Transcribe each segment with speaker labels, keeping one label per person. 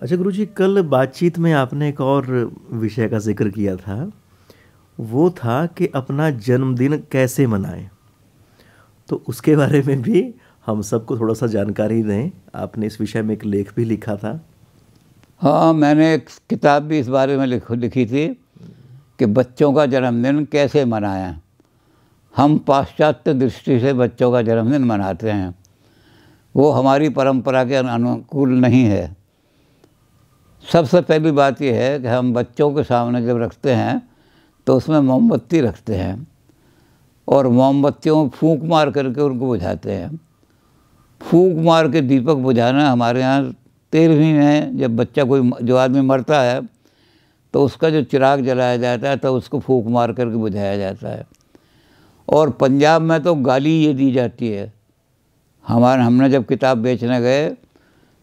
Speaker 1: अच्छा गुरु जी कल बातचीत में आपने एक और विषय का जिक्र किया था वो था कि अपना जन्मदिन कैसे मनाएं तो उसके बारे में भी हम सबको थोड़ा सा जानकारी दें आपने इस विषय में एक लेख भी लिखा था हाँ मैंने एक किताब भी इस बारे में लिख लिखी थी कि बच्चों का जन्मदिन कैसे मनाएं हम पाश्चात्य दृष्टि से बच्चों का जन्मदिन मनाते हैं वो हमारी परंपरा के अनुकूल नहीं है सबसे पहली बात यह है कि हम बच्चों के सामने जब रखते हैं तो उसमें मोमबत्ती रखते हैं और मोमबत्तियों फूंक मार करके उनको बुझाते हैं फूंक मार के दीपक बुझाना हमारे यहाँ तेरहवीं में जब बच्चा कोई जो आदमी मरता है तो उसका जो चिराग जलाया जाता है तो उसको फूंक मार करके बुझाया जाता है और पंजाब में तो गाली ये दी जाती है हमारे हमने जब किताब बेचने गए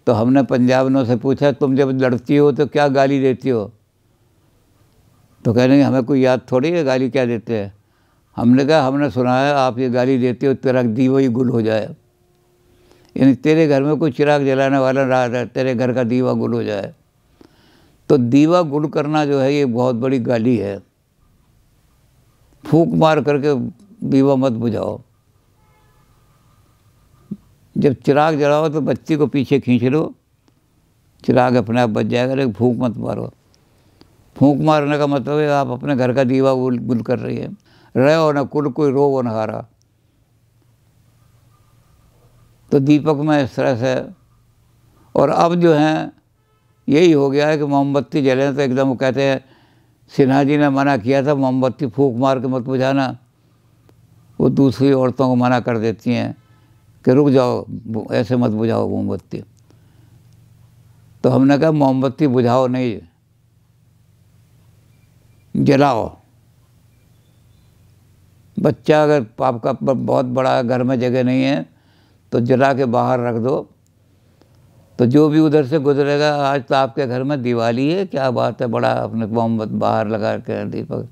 Speaker 1: तो हमने पंजाब से पूछा तुम जब लड़ती हो तो क्या गाली देती हो तो कह रहे हमें कोई याद थोड़ी है गाली क्या देते हैं हमने कहा हमने सुना है आप ये गाली देते हो तेरा दीवा ही गुल हो जाए यानी तेरे घर में कोई चिराग जलाने वाला रहा है तेरे घर का दीवा गुल हो जाए तो दीवा गुल करना जो है ये बहुत बड़ी गाली है फूक मार करके दीवा मत बुझाओ जब चिराग जलाओ तो बत्ती को पीछे खींच लो चिराग अपने आप बच जाएगा लेकिन फूंक मत मारो फूंक मारने का मतलब है आप अपने घर का दीवा गुल गुल कर रही है रहो न कुल कोई रो वो नहारा तो दीपक में इस तरह से और अब जो है यही हो गया है कि मोमबत्ती जले तो एकदम वो कहते हैं सिन्हा जी ने मना किया था मोमबत्ती फूक मार के मत बुझाना वो दूसरी औरतों को मना कर देती हैं कि रुक जाओ ऐसे मत बुझाओ मोमबत्ती तो हमने कहा मोमबत्ती बुझाओ नहीं जलाओ बच्चा अगर पाप का बहुत बड़ा है घर में जगह नहीं है तो जला के बाहर रख दो तो जो भी उधर से गुजरेगा आज तो आपके घर में दिवाली है क्या बात है बड़ा अपने मोमबत्ती बाहर लगा के दीपक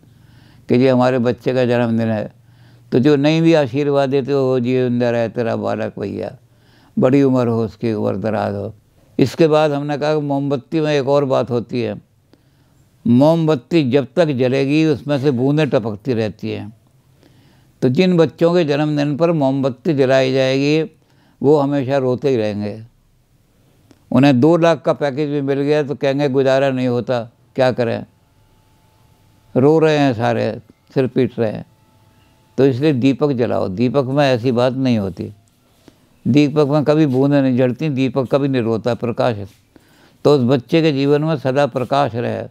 Speaker 1: कि ये हमारे बच्चे का जन्मदिन है तो जो नहीं भी आशीर्वाद देते हो जिंदा रहे तेरा बालक भैया बड़ी उम्र हो उसकी उम्र दराज हो इसके बाद हमने कहा कि मोमबत्ती में एक और बात होती है मोमबत्ती जब तक जलेगी उसमें से बूंदें टपकती रहती हैं तो जिन बच्चों के जन्मदिन पर मोमबत्ती जलाई जाएगी वो हमेशा रोते ही रहेंगे उन्हें दो लाख का पैकेज भी मिल गया तो कहेंगे गुजारा नहीं होता क्या करें रो रहे हैं सारे सिर पीट रहे हैं तो इसलिए दीपक जलाओ दीपक में ऐसी बात नहीं होती दीपक में कभी बूंदें नहीं जड़ती दीपक कभी नहीं रोता प्रकाश तो उस बच्चे के जीवन में सदा प्रकाश रहे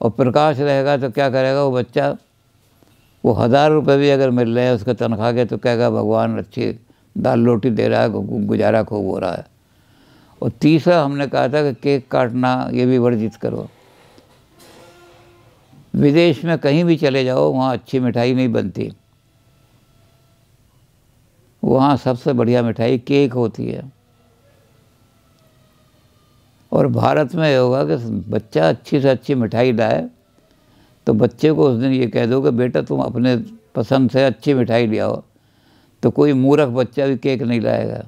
Speaker 1: और प्रकाश रहेगा तो क्या करेगा वो बच्चा वो हज़ार रुपये भी अगर मिल रहे हैं उसका तनख्वाह के तो कहेगा भगवान अच्छी दाल रोटी दे रहा है गुजारा खूब हो रहा है और तीसरा हमने कहा था कि केक काटना ये भी वर्जित करो विदेश में कहीं भी चले जाओ वहाँ अच्छी मिठाई नहीं बनती वहाँ सबसे बढ़िया मिठाई केक होती है और भारत में होगा कि बच्चा अच्छी से अच्छी मिठाई लाए तो बच्चे को उस दिन ये कह दो कि बेटा तुम अपने पसंद से अच्छी मिठाई लियाओ तो कोई मूर्ख बच्चा भी केक नहीं लाएगा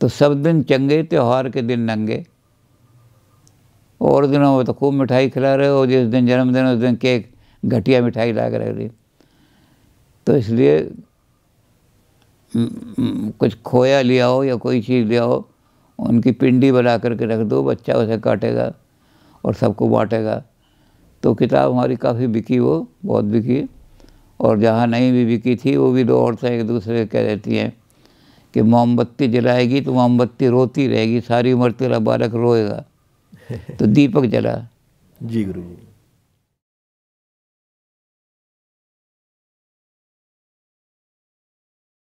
Speaker 1: तो सब दिन चंगे त्यौहार के दिन नंगे और दिनों में तो खूब मिठाई खिला रहे हो जिस दिन जन्मदिन उस दिन केक घटिया मिठाई ला कर रख तो इसलिए कुछ खोया लिया हो या कोई चीज़ लिया हो उनकी पिंडी बना करके रख दो बच्चा उसे काटेगा और सबको बाँटेगा तो किताब हमारी काफ़ी बिकी वो बहुत बिकी और जहाँ नहीं भी बिकी थी वो भी दो औरतें एक दूसरे कह देती हैं कि मोमबत्ती जलाएगी तो मोमबत्ती रोती रहेगी सारी उम्र तेरा बालक रोएगा तो दीपक जला जी गुरु जी